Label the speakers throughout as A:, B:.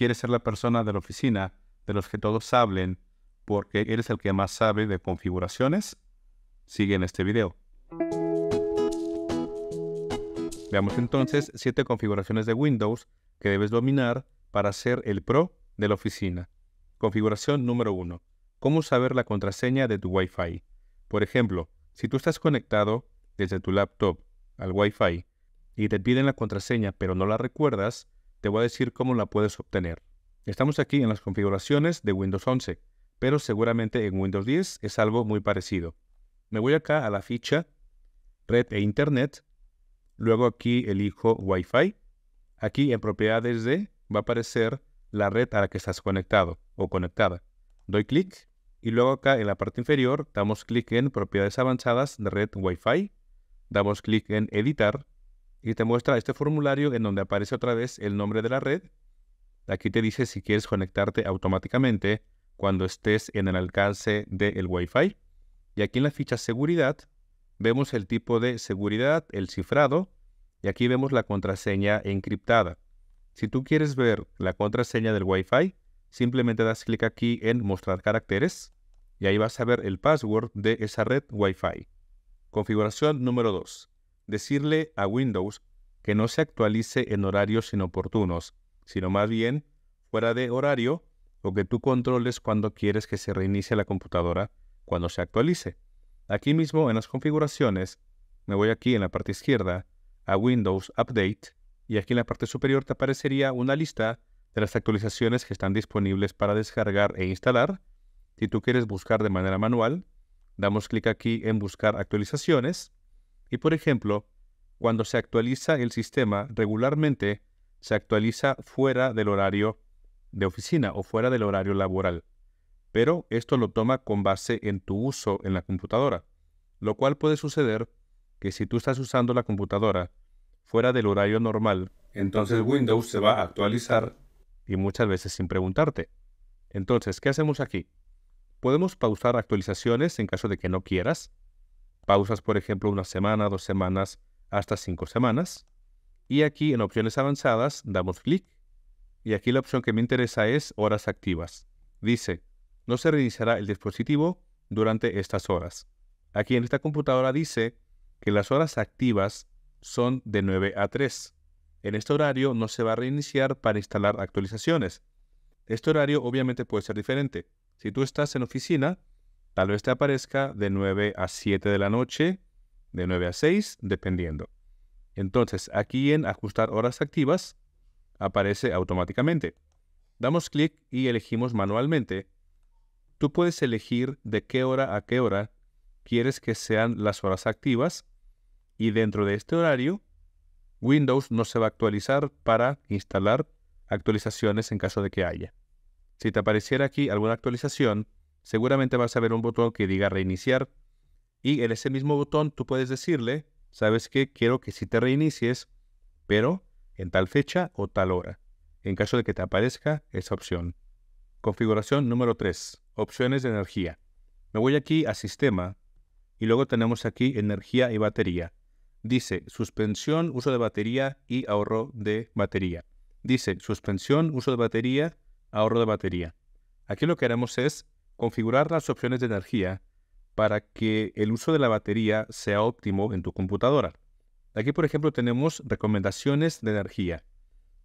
A: quieres ser la persona de la oficina de los que todos hablen porque eres el que más sabe de configuraciones? Sigue en este video. Veamos entonces siete configuraciones de Windows que debes dominar para ser el pro de la oficina. Configuración número 1. Cómo saber la contraseña de tu Wi-Fi. Por ejemplo, si tú estás conectado desde tu laptop al Wi-Fi y te piden la contraseña pero no la recuerdas, te voy a decir cómo la puedes obtener. Estamos aquí en las configuraciones de Windows 11, pero seguramente en Windows 10 es algo muy parecido. Me voy acá a la ficha Red e Internet, luego aquí elijo Wi-Fi. Aquí en propiedades de va a aparecer la red a la que estás conectado o conectada. Doy clic y luego acá en la parte inferior damos clic en propiedades avanzadas de red Wi-Fi, damos clic en editar y te muestra este formulario en donde aparece otra vez el nombre de la red. Aquí te dice si quieres conectarte automáticamente cuando estés en el alcance del el Wi-Fi. Y aquí en la ficha seguridad vemos el tipo de seguridad, el cifrado, y aquí vemos la contraseña encriptada. Si tú quieres ver la contraseña del Wi-Fi, simplemente das clic aquí en mostrar caracteres y ahí vas a ver el password de esa red Wi-Fi. Configuración número 2 decirle a Windows que no se actualice en horarios inoportunos, sino más bien fuera de horario o que tú controles cuando quieres que se reinicie la computadora cuando se actualice. Aquí mismo en las configuraciones, me voy aquí en la parte izquierda a Windows Update y aquí en la parte superior te aparecería una lista de las actualizaciones que están disponibles para descargar e instalar. Si tú quieres buscar de manera manual, damos clic aquí en buscar actualizaciones y por ejemplo, cuando se actualiza el sistema, regularmente se actualiza fuera del horario de oficina o fuera del horario laboral. Pero esto lo toma con base en tu uso en la computadora, lo cual puede suceder que si tú estás usando la computadora fuera del horario normal, entonces Windows se va a actualizar y muchas veces sin preguntarte. Entonces, ¿qué hacemos aquí? Podemos pausar actualizaciones en caso de que no quieras, Pausas, por ejemplo, una semana, dos semanas, hasta cinco semanas. Y aquí en opciones avanzadas damos clic. Y aquí la opción que me interesa es horas activas. Dice, no se reiniciará el dispositivo durante estas horas. Aquí en esta computadora dice que las horas activas son de 9 a 3. En este horario no se va a reiniciar para instalar actualizaciones. Este horario obviamente puede ser diferente. Si tú estás en oficina, Tal vez te aparezca de 9 a 7 de la noche, de 9 a 6, dependiendo. Entonces, aquí en Ajustar horas activas aparece automáticamente. Damos clic y elegimos manualmente. Tú puedes elegir de qué hora a qué hora quieres que sean las horas activas y dentro de este horario Windows no se va a actualizar para instalar actualizaciones en caso de que haya. Si te apareciera aquí alguna actualización, seguramente vas a ver un botón que diga reiniciar. Y en ese mismo botón tú puedes decirle, sabes que quiero que si te reinicies, pero en tal fecha o tal hora, en caso de que te aparezca esa opción. Configuración número 3, opciones de energía. Me voy aquí a sistema y luego tenemos aquí energía y batería. Dice suspensión, uso de batería y ahorro de batería. Dice suspensión, uso de batería, ahorro de batería. Aquí lo que haremos es configurar las opciones de energía para que el uso de la batería sea óptimo en tu computadora. Aquí, por ejemplo, tenemos recomendaciones de energía.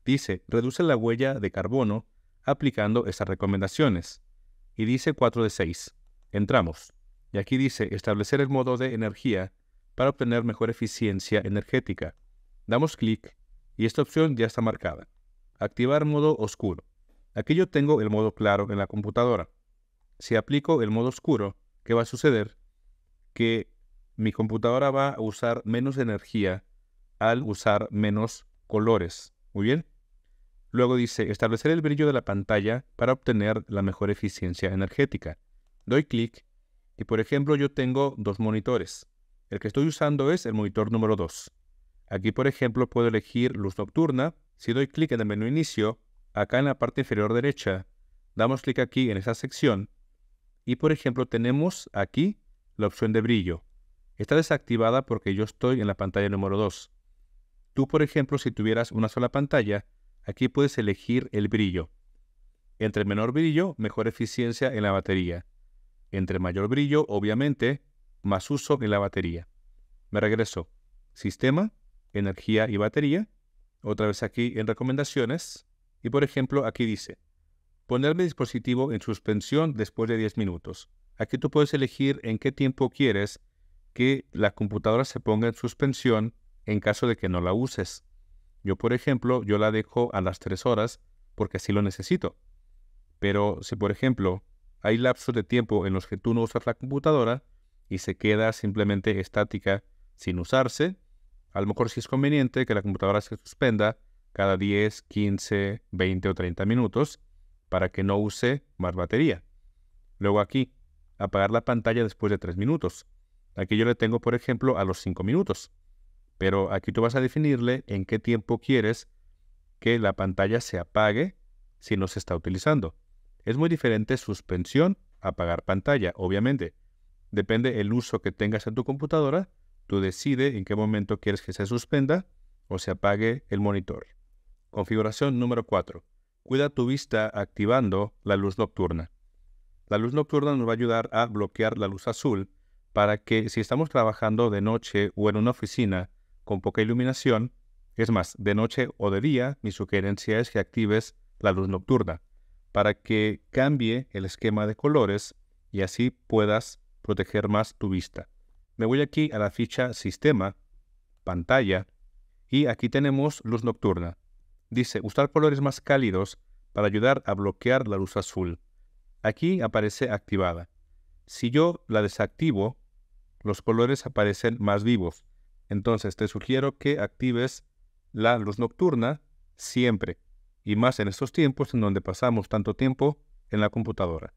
A: Dice, reduce la huella de carbono aplicando estas recomendaciones. Y dice 4 de 6. Entramos. Y aquí dice, establecer el modo de energía para obtener mejor eficiencia energética. Damos clic y esta opción ya está marcada. Activar modo oscuro. Aquí yo tengo el modo claro en la computadora si aplico el modo oscuro, ¿qué va a suceder? Que mi computadora va a usar menos energía al usar menos colores. Muy bien. Luego dice establecer el brillo de la pantalla para obtener la mejor eficiencia energética. Doy clic y por ejemplo yo tengo dos monitores. El que estoy usando es el monitor número 2. Aquí por ejemplo puedo elegir luz nocturna. Si doy clic en el menú inicio, acá en la parte inferior derecha, damos clic aquí en esa sección y por ejemplo, tenemos aquí la opción de brillo. Está desactivada porque yo estoy en la pantalla número 2. Tú, por ejemplo, si tuvieras una sola pantalla, aquí puedes elegir el brillo. Entre menor brillo, mejor eficiencia en la batería. Entre mayor brillo, obviamente, más uso en la batería. Me regreso. Sistema, energía y batería. Otra vez aquí en recomendaciones. Y por ejemplo, aquí dice, Poner mi dispositivo en suspensión después de 10 minutos. Aquí tú puedes elegir en qué tiempo quieres que la computadora se ponga en suspensión en caso de que no la uses. Yo, por ejemplo, yo la dejo a las 3 horas porque así lo necesito. Pero si, por ejemplo, hay lapsos de tiempo en los que tú no usas la computadora y se queda simplemente estática sin usarse, a lo mejor sí es conveniente que la computadora se suspenda cada 10, 15, 20 o 30 minutos para que no use más batería. Luego aquí, apagar la pantalla después de 3 minutos. Aquí yo le tengo, por ejemplo, a los 5 minutos. Pero aquí tú vas a definirle en qué tiempo quieres que la pantalla se apague si no se está utilizando. Es muy diferente suspensión apagar pantalla, obviamente. Depende el uso que tengas en tu computadora, tú decides en qué momento quieres que se suspenda o se apague el monitor. Configuración número 4. Cuida tu vista activando la luz nocturna. La luz nocturna nos va a ayudar a bloquear la luz azul para que si estamos trabajando de noche o en una oficina con poca iluminación, es más, de noche o de día, mi sugerencia es que actives la luz nocturna para que cambie el esquema de colores y así puedas proteger más tu vista. Me voy aquí a la ficha Sistema, Pantalla, y aquí tenemos luz nocturna. Dice, usar colores más cálidos para ayudar a bloquear la luz azul. Aquí aparece activada. Si yo la desactivo, los colores aparecen más vivos. Entonces te sugiero que actives la luz nocturna siempre, y más en estos tiempos en donde pasamos tanto tiempo en la computadora.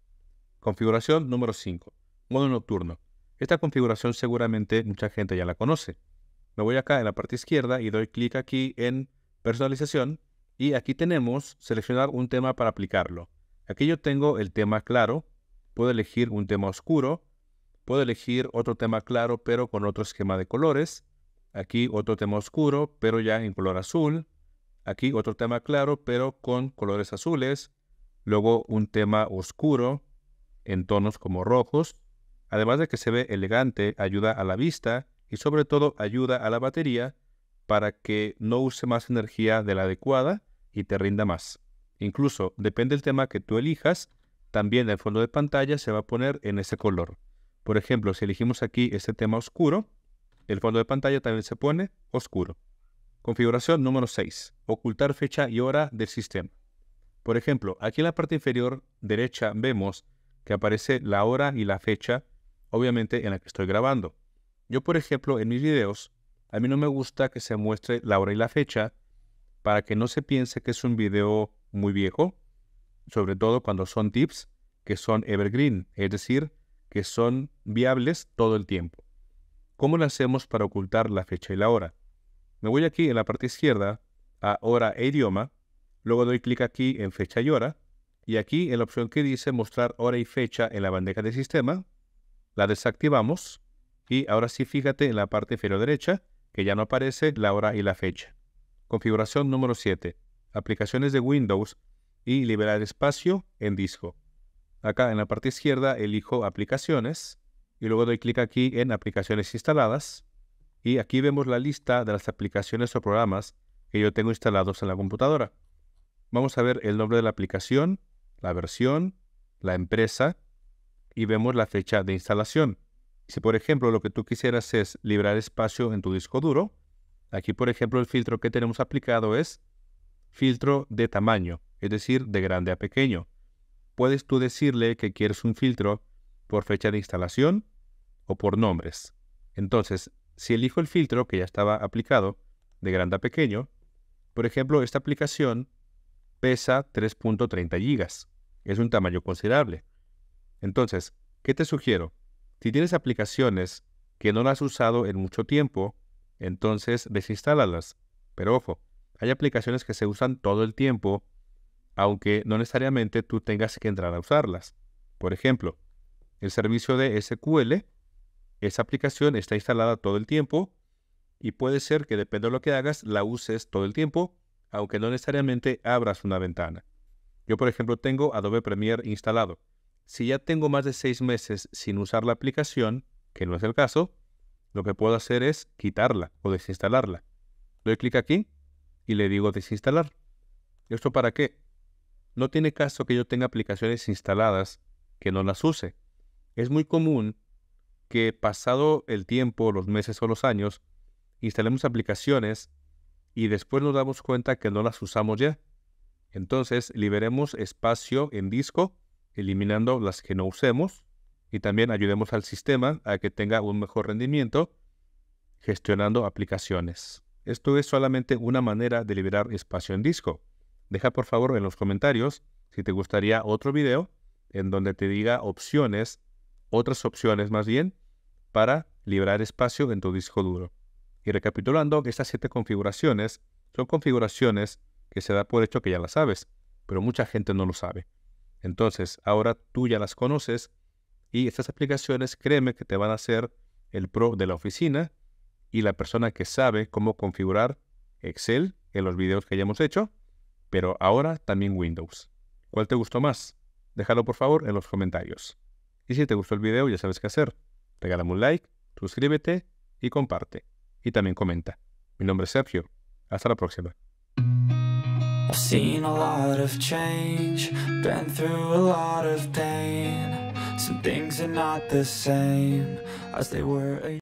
A: Configuración número 5. Modo nocturno. Esta configuración seguramente mucha gente ya la conoce. Me voy acá en la parte izquierda y doy clic aquí en personalización y aquí tenemos seleccionar un tema para aplicarlo. Aquí yo tengo el tema claro, puedo elegir un tema oscuro, puedo elegir otro tema claro pero con otro esquema de colores, aquí otro tema oscuro pero ya en color azul, aquí otro tema claro pero con colores azules, luego un tema oscuro en tonos como rojos, además de que se ve elegante, ayuda a la vista y sobre todo ayuda a la batería para que no use más energía de la adecuada y te rinda más. Incluso, depende del tema que tú elijas, también el fondo de pantalla se va a poner en ese color. Por ejemplo, si elegimos aquí este tema oscuro, el fondo de pantalla también se pone oscuro. Configuración número 6. Ocultar fecha y hora del sistema. Por ejemplo, aquí en la parte inferior derecha vemos que aparece la hora y la fecha, obviamente en la que estoy grabando. Yo, por ejemplo, en mis videos, a mí no me gusta que se muestre la hora y la fecha, para que no se piense que es un video muy viejo, sobre todo cuando son tips que son evergreen, es decir, que son viables todo el tiempo. ¿Cómo lo hacemos para ocultar la fecha y la hora? Me voy aquí en la parte izquierda a hora e idioma, luego doy clic aquí en fecha y hora, y aquí en la opción que dice mostrar hora y fecha en la bandeja de sistema, la desactivamos, y ahora sí fíjate en la parte inferior derecha que ya no aparece la hora y la fecha. Configuración número 7. Aplicaciones de Windows y liberar espacio en disco. Acá en la parte izquierda elijo Aplicaciones y luego doy clic aquí en Aplicaciones instaladas y aquí vemos la lista de las aplicaciones o programas que yo tengo instalados en la computadora. Vamos a ver el nombre de la aplicación, la versión, la empresa y vemos la fecha de instalación. Si por ejemplo lo que tú quisieras es liberar espacio en tu disco duro, Aquí, por ejemplo, el filtro que tenemos aplicado es filtro de tamaño, es decir, de grande a pequeño. Puedes tú decirle que quieres un filtro por fecha de instalación o por nombres. Entonces, si elijo el filtro que ya estaba aplicado de grande a pequeño, por ejemplo, esta aplicación pesa 3.30 gigas. Es un tamaño considerable. Entonces, ¿qué te sugiero? Si tienes aplicaciones que no las has usado en mucho tiempo, entonces desinstálalas. Pero ojo, hay aplicaciones que se usan todo el tiempo, aunque no necesariamente tú tengas que entrar a usarlas. Por ejemplo, el servicio de SQL, esa aplicación está instalada todo el tiempo y puede ser que depende de lo que hagas, la uses todo el tiempo, aunque no necesariamente abras una ventana. Yo, por ejemplo, tengo Adobe Premiere instalado. Si ya tengo más de seis meses sin usar la aplicación, que no es el caso, lo que puedo hacer es quitarla o desinstalarla. Doy clic aquí y le digo desinstalar. ¿Esto para qué? No tiene caso que yo tenga aplicaciones instaladas que no las use. Es muy común que pasado el tiempo, los meses o los años, instalemos aplicaciones y después nos damos cuenta que no las usamos ya. Entonces liberemos espacio en disco eliminando las que no usemos y también ayudemos al sistema a que tenga un mejor rendimiento gestionando aplicaciones. Esto es solamente una manera de liberar espacio en disco. Deja por favor en los comentarios si te gustaría otro video en donde te diga opciones, otras opciones más bien, para liberar espacio en tu disco duro. Y recapitulando, estas siete configuraciones son configuraciones que se da por hecho que ya las sabes, pero mucha gente no lo sabe. Entonces, ahora tú ya las conoces y estas aplicaciones, créeme que te van a hacer el pro de la oficina y la persona que sabe cómo configurar Excel en los videos que ya hemos hecho, pero ahora también Windows. ¿Cuál te gustó más? Déjalo por favor en los comentarios. Y si te gustó el video, ya sabes qué hacer. Regálame un like, suscríbete y comparte. Y también comenta. Mi nombre es Sergio. Hasta la próxima. Some things are not the same as they were